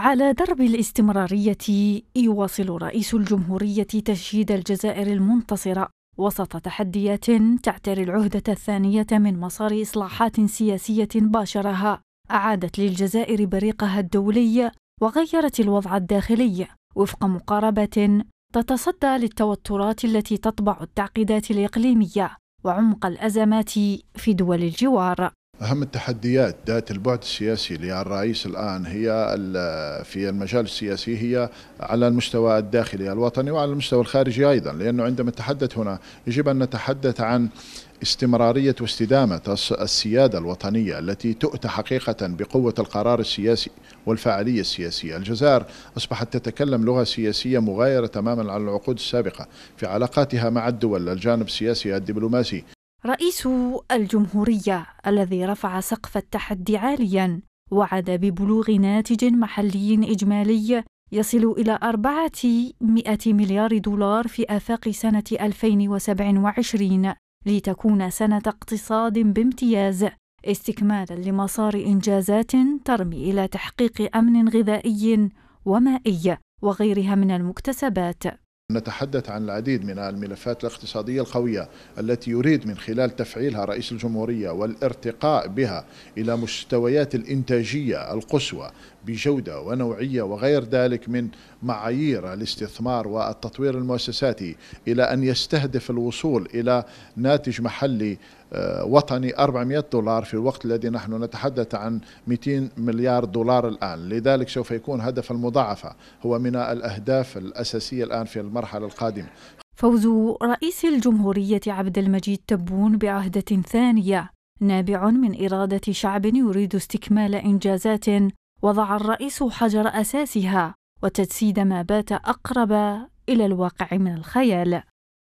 على درب الاستمرارية يواصل رئيس الجمهورية تشييد الجزائر المنتصرة وسط تحديات تعتري العهدة الثانية من مسار إصلاحات سياسية باشرها أعادت للجزائر بريقها الدولي وغيرت الوضع الداخلي وفق مقاربة تتصدى للتوترات التي تطبع التعقيدات الإقليمية وعمق الأزمات في دول الجوار أهم التحديات ذات البعد السياسي للرئيس الآن هي في المجال السياسي هي على المستوى الداخلي الوطني وعلى المستوى الخارجي أيضا لأنه عندما نتحدث هنا يجب أن نتحدث عن استمرارية واستدامة السيادة الوطنية التي تؤتى حقيقة بقوة القرار السياسي والفعالية السياسية الجزائر أصبحت تتكلم لغة سياسية مغايرة تماما عن العقود السابقة في علاقاتها مع الدول الجانب السياسي الدبلوماسي رئيس الجمهورية الذي رفع سقف التحدي عاليا وعد ببلوغ ناتج محلي إجمالي يصل إلى 400 مليار دولار في آفاق سنة 2027 لتكون سنة اقتصاد بامتياز استكمالا لمسار إنجازات ترمي إلى تحقيق أمن غذائي ومائي وغيرها من المكتسبات نتحدث عن العديد من الملفات الاقتصادية القوية التي يريد من خلال تفعيلها رئيس الجمهورية والارتقاء بها إلى مستويات الإنتاجية القصوى بجودة ونوعية وغير ذلك من معايير الاستثمار والتطوير المؤسساتي إلى أن يستهدف الوصول إلى ناتج محلي آه، وطني 400 دولار في الوقت الذي نحن نتحدث عن 200 مليار دولار الآن لذلك سوف يكون هدف المضاعفة هو من الأهداف الأساسية الآن في المرحلة القادمة فوز رئيس الجمهورية عبد المجيد تبون بعهدة ثانية نابع من إرادة شعب يريد استكمال إنجازات وضع الرئيس حجر أساسها وتجسيد ما بات أقرب إلى الواقع من الخيال